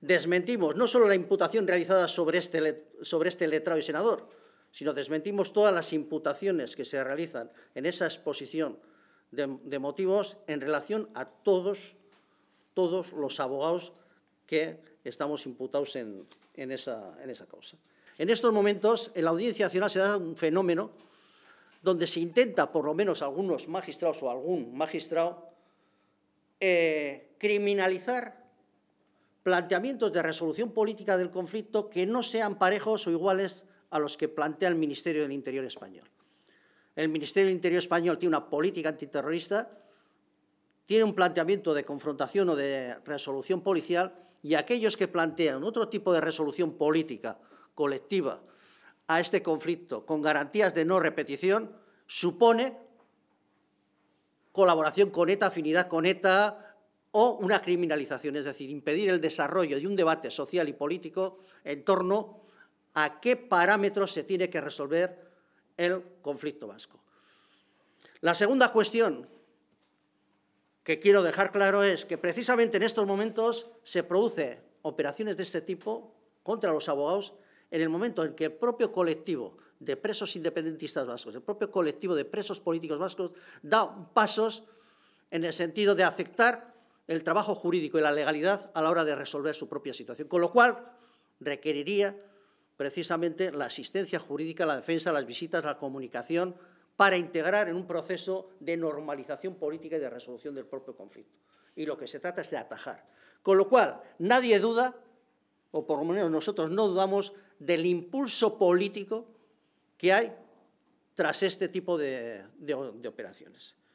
Desmentimos no solo la imputación realizada sobre este, sobre este letrado y senador, sino desmentimos todas las imputaciones que se realizan en esa exposición de, motivos en relación a todos, todos los abogados que estamos imputados en, en, esa, causa. En estos momentos, en la Audiencia Nacional se da un fenómeno donde se intenta, por lo menos algunos magistrados o algún magistrado, eh, criminalizar planteamientos de resolución política del conflicto que no sean parejos o iguales a los que plantea el Ministerio del Interior español. El Ministerio del Interior español tiene una política antiterrorista, tiene un planteamiento de confrontación o de resolución policial y aquellos que plantean otro tipo de resolución política colectiva a este conflicto con garantías de no repetición supone colaboración con ETA, afinidad con ETA, o una criminalización, es decir, impedir el desarrollo de un debate social y político en torno a qué parámetros se tiene que resolver el conflicto vasco. La segunda cuestión que quiero dejar claro es que precisamente en estos momentos se producen operaciones de este tipo contra los abogados en el momento en que el propio colectivo de presos independentistas vascos, el propio colectivo de presos políticos vascos da pasos en el sentido de aceptar el trabajo jurídico y la legalidad a la hora de resolver su propia situación, con lo cual requeriría precisamente la asistencia jurídica, la defensa, las visitas, la comunicación, para integrar en un proceso de normalización política y de resolución del propio conflicto. Y lo que se trata es de atajar. Con lo cual, nadie duda, o por lo menos nosotros no dudamos, del impulso político que hay tras este tipo de, operaciones.